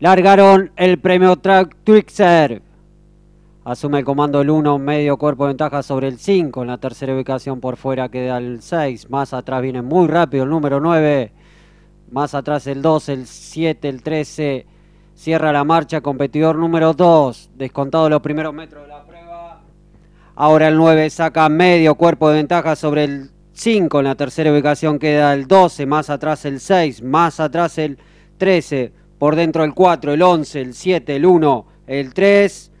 Largaron el premio Track Twixer. Asume el comando el 1, medio cuerpo de ventaja sobre el 5. En la tercera ubicación por fuera queda el 6. Más atrás viene muy rápido el número 9. Más atrás el 2, el 7, el 13. Cierra la marcha competidor número 2. Descontado los primeros metros de la prueba. Ahora el 9 saca medio cuerpo de ventaja sobre el 5. En la tercera ubicación queda el 12. Más atrás el 6. Más atrás el 13 por dentro el 4, el 11, el 7, el 1, el 3.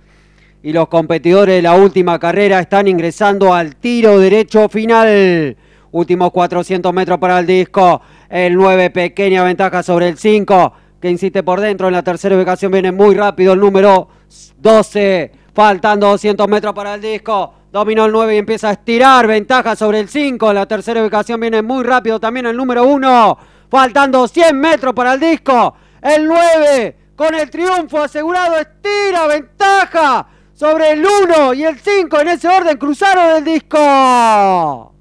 Y los competidores de la última carrera están ingresando al tiro derecho final. Últimos 400 metros para el disco. El 9, pequeña ventaja sobre el 5, que insiste por dentro. En la tercera ubicación viene muy rápido el número 12. Faltando 200 metros para el disco. Dominó el 9 y empieza a estirar. Ventaja sobre el 5. En la tercera ubicación viene muy rápido también el número 1. Faltando 100 metros para el disco. El 9, con el triunfo asegurado, estira ventaja sobre el 1 y el 5. En ese orden cruzaron el disco.